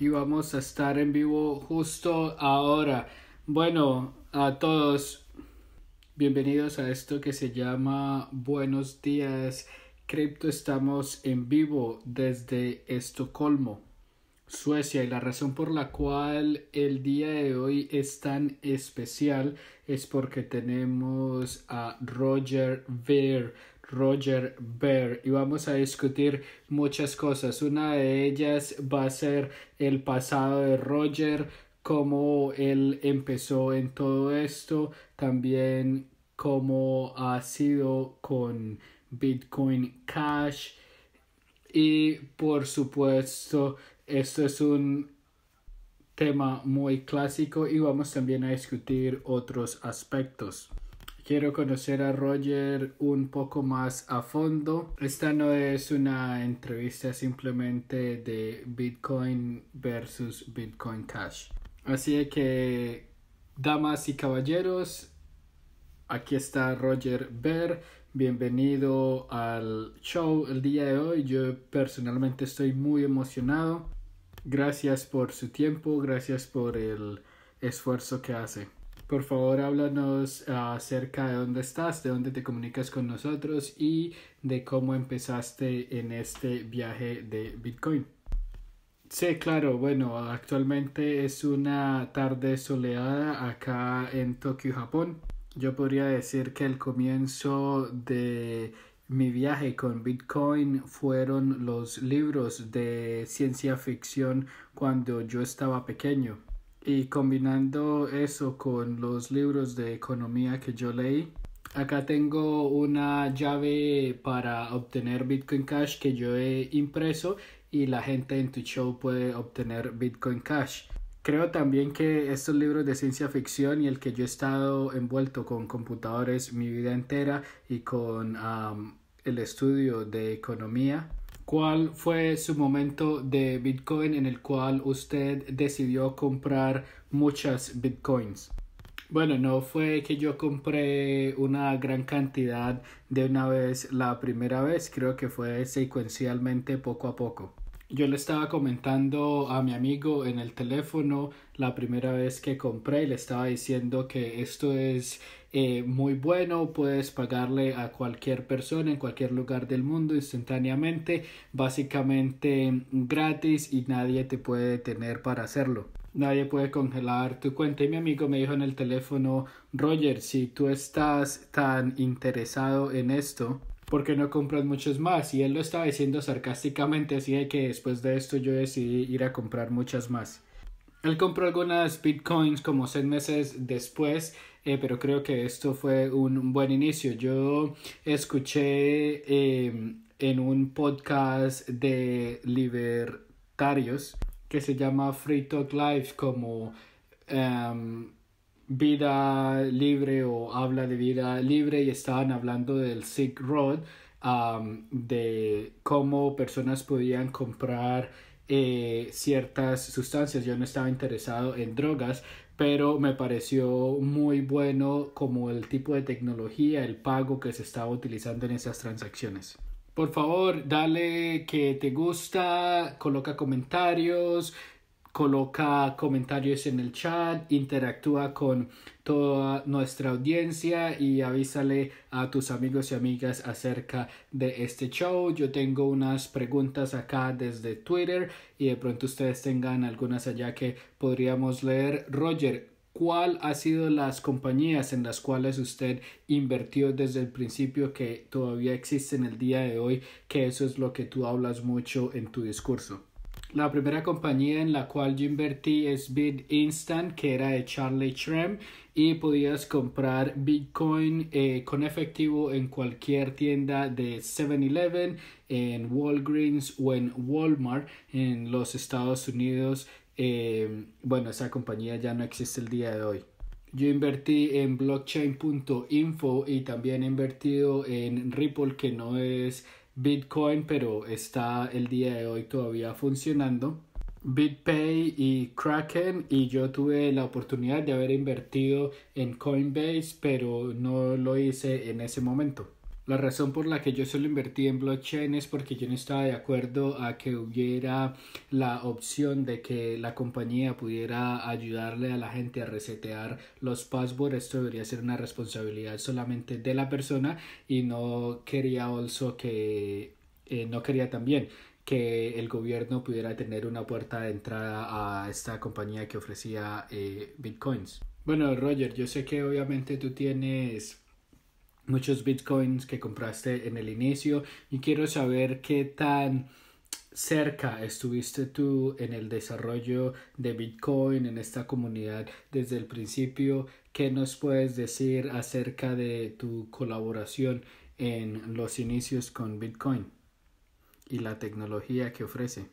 y vamos a estar en vivo justo ahora. Bueno, a todos, bienvenidos a esto que se llama Buenos días Cripto. Estamos en vivo desde Estocolmo. Suecia y la razón por la cual el día de hoy es tan especial es porque tenemos a Roger Ver, Roger Ver y vamos a discutir muchas cosas. Una de ellas va a ser el pasado de Roger, cómo él empezó en todo esto, también cómo ha sido con Bitcoin Cash y por supuesto esto es un tema muy clásico y vamos también a discutir otros aspectos. Quiero conocer a Roger un poco más a fondo. Esta no es una entrevista simplemente de Bitcoin versus Bitcoin Cash. Así que, damas y caballeros, aquí está Roger Ver. Bienvenido al show el día de hoy. Yo personalmente estoy muy emocionado Gracias por su tiempo, gracias por el esfuerzo que hace. Por favor, háblanos ah, acerca de dónde estás, de dónde te comunicas con nosotros y de cómo empezaste en este viaje de Bitcoin. Sí, claro, bueno, actualmente es una tarde soleada acá en Tokio, Japón. Yo podría decir que el comienzo de mi viaje con Bitcoin fueron los libros de ciencia ficción cuando yo estaba pequeño. Y combinando eso con los libros de economía que yo leí, acá tengo una llave para obtener Bitcoin Cash que yo he impreso y la gente en tu show puede obtener Bitcoin Cash. Creo también que estos libros de ciencia ficción y el que yo he estado envuelto con computadores mi vida entera y con estudio de economía. ¿Cuál fue su momento de Bitcoin en el cual usted decidió comprar muchas Bitcoins? Bueno, no fue que yo compré una gran cantidad de una vez la primera vez, creo que fue secuencialmente poco a poco. Yo le estaba comentando a mi amigo en el teléfono la primera vez que compré, le estaba diciendo que esto es eh, muy bueno, puedes pagarle a cualquier persona en cualquier lugar del mundo instantáneamente, básicamente gratis y nadie te puede detener para hacerlo. Nadie puede congelar tu cuenta. Y mi amigo me dijo en el teléfono, Roger, si tú estás tan interesado en esto, porque no compran muchos más. Y él lo estaba diciendo sarcásticamente, así que después de esto yo decidí ir a comprar muchas más. Él compró algunas bitcoins como seis meses después, eh, pero creo que esto fue un buen inicio. Yo escuché em, en un podcast de libertarios que se llama Free Talk Live como... Em, vida libre o habla de vida libre y estaban hablando del Silk Road, de cómo personas podían comprar eh, ciertas sustancias. Yo no estaba interesado en drogas, pero me pareció muy bueno como el tipo de tecnología, el pago que se estaba utilizando en esas transacciones. Por favor, dale que te gusta, coloca comentarios, coloca comentarios en el chat, interactúa con toda nuestra audiencia y avísale a tus amigos y amigas acerca de este show. Yo tengo unas preguntas acá desde Twitter y de pronto ustedes tengan algunas allá que podríamos leer. Roger, ¿Cuál ha sido las compañías en las cuales usted invirtió desde el principio que todavía existen el día de hoy? Que eso es lo que tú hablas mucho en tu discurso. La primera compañía en la cual yo invertí es BitInstant, que era de Charlie Trem y podías comprar Bitcoin eh, con efectivo en cualquier tienda de 7-Eleven, en Walgreens o en Walmart en los Estados Unidos. Eh, bueno, esa compañía ya no existe el día de hoy. Yo invertí en blockchain.info y también he invertido en Ripple, que no es Bitcoin, pero está el día de hoy todavía funcionando. BitPay y Kraken y yo tuve la oportunidad de haber invertido en Coinbase, pero no lo hice en ese momento. La razón por la que yo solo invertí en blockchain es porque yo no estaba de acuerdo a que hubiera la opción de que la compañía pudiera ayudarle a la gente a resetear los passwords. Esto debería ser una responsabilidad solamente de la persona y no quería also que eh, no quería también que el gobierno pudiera tener una puerta de entrada a esta compañía que ofrecía eh, bitcoins. Bueno, Roger, yo sé que obviamente tú tienes muchos bitcoins que compraste en el inicio y quiero saber qué tan cerca estuviste tú en el desarrollo de Bitcoin en esta comunidad desde el principio. ¿Qué nos puedes decir acerca de tu colaboración en los inicios con Bitcoin y la tecnología que ofrece?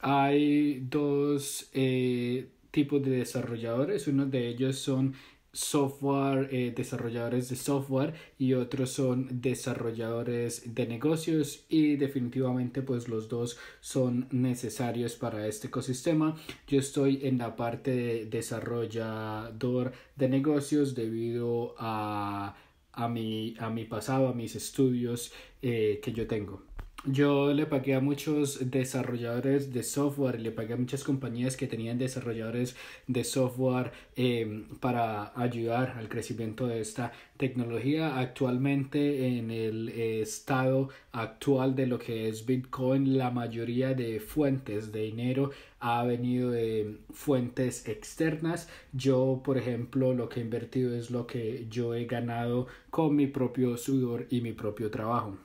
Hay dos eh, tipos de desarrolladores. Uno de ellos son software, eh, desarrolladores de software y otros son desarrolladores de negocios y definitivamente pues los dos son necesarios para este ecosistema. Yo estoy en la parte de desarrollador de negocios debido a, a, mi, pasado, a mis estudios eh, que yo tengo yo le pagué a muchos desarrolladores de software, le pagué a muchas compañías que tenían desarrolladores de software em, para ayudar al crecimiento de esta tecnología. Actualmente en el estado actual de lo que es Bitcoin, la mayoría de fuentes de dinero ha venido de fuentes externas. Yo, por ejemplo, lo que he invertido es lo que yo he ganado con mi propio sudor y mi propio trabajo.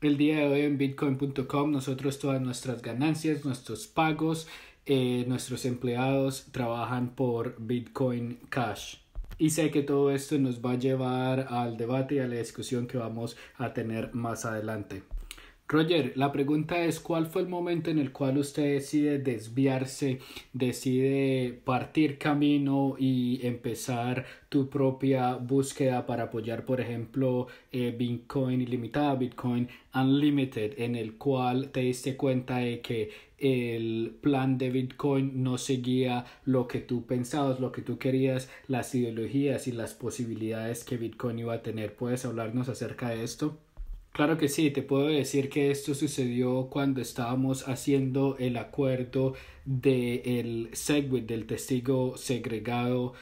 El día de hoy en bitcoin.com nosotros todas nuestras ganancias, nuestros pagos, eh, nuestros empleados trabajan por Bitcoin Cash. Y sé que todo esto nos va a llevar al debate y a la discusión que vamos a tener más adelante. Roger, la pregunta es, ¿cuál fue el momento en el cual usted decide desviarse, decide partir camino y empezar tu propia búsqueda para apoyar, por ejemplo, eh, Bitcoin ilimitada, Bitcoin Unlimited, en el cual te diste cuenta de que el plan de Bitcoin no seguía lo que tú pensabas, lo que tú querías, las ideologías y las posibilidades que Bitcoin iba a tener? ¿Puedes hablarnos acerca de esto? Claro que sí, te puedo decir que esto sucedió cuando estábamos haciendo el acuerdo del el SegWit, del testigo segregado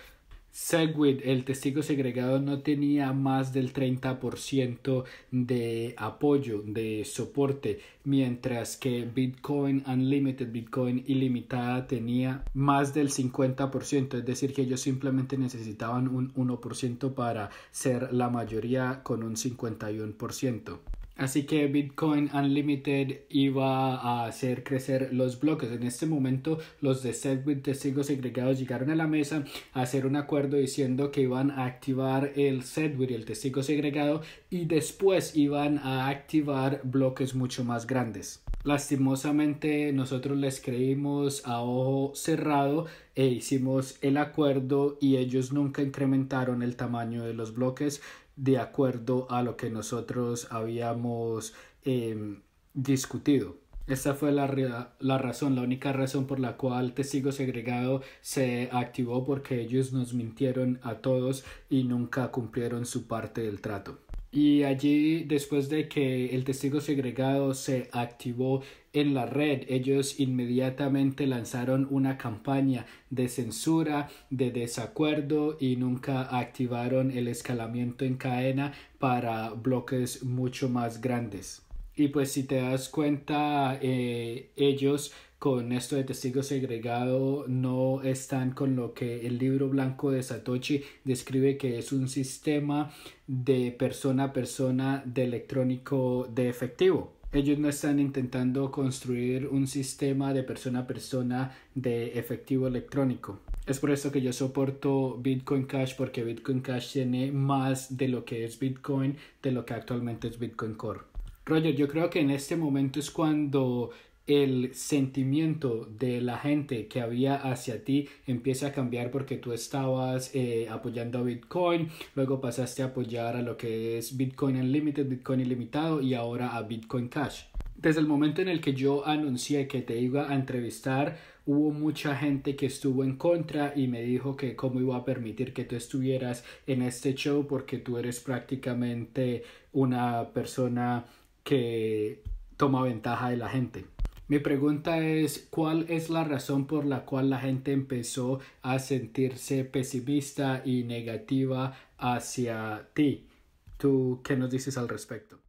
Segwit, el testigo segregado, no tenía más del 30% de apoyo, de soporte, mientras que Bitcoin Unlimited, Bitcoin ilimitada, tenía más del 50%, es decir, que ellos simplemente necesitaban un 1% para ser la mayoría con un 51%. Así que Bitcoin Unlimited iba a hacer crecer los bloques. En este momento los de Segwit testigos segregados llegaron a la mesa a hacer un acuerdo diciendo que iban a activar el y el testigo segregado, y después iban a activar bloques mucho más grandes. Lastimosamente nosotros les creímos a ojo cerrado e hicimos el acuerdo y ellos nunca incrementaron el tamaño de los bloques de acuerdo a lo que nosotros habíamos em, discutido. Esta fue la, la, razón, la única razón por la cual Testigo Segregado se activó porque ellos nos mintieron a todos y nunca cumplieron su parte del trato. Y allí, después de que el testigo segregado se activó en la red, ellos inmediatamente lanzaron una campaña de censura, de desacuerdo y nunca activaron el escalamiento en cadena para bloques mucho más grandes. Y pues si te das cuenta, eh, ellos con esto de testigo segregado no están con lo que el libro blanco de Satoshi describe que es un sistema de persona a persona de electrónico de efectivo. Ellos no están intentando construir un sistema de persona a persona de efectivo electrónico. Es por eso que yo soporto Bitcoin Cash porque Bitcoin Cash tiene más de lo que es Bitcoin, de lo que actualmente es Bitcoin Core. Roger, yo creo que en este momento es cuando el sentimiento de la gente que había hacia ti empieza a cambiar porque tú estabas eh, apoyando a Bitcoin, luego pasaste a apoyar a lo que es Bitcoin Unlimited, Bitcoin Ilimitado y ahora a Bitcoin Cash. Desde el momento en el que yo anuncié que te iba a entrevistar, hubo mucha gente que estuvo en contra y me dijo que cómo iba a permitir que tú estuvieras en este show porque tú eres prácticamente una persona que toma ventaja de la gente. Mi pregunta es, ¿cuál es la razón por la cual la gente empezó a sentirse pesimista y negativa hacia ti? ¿Tú qué nos dices al respecto?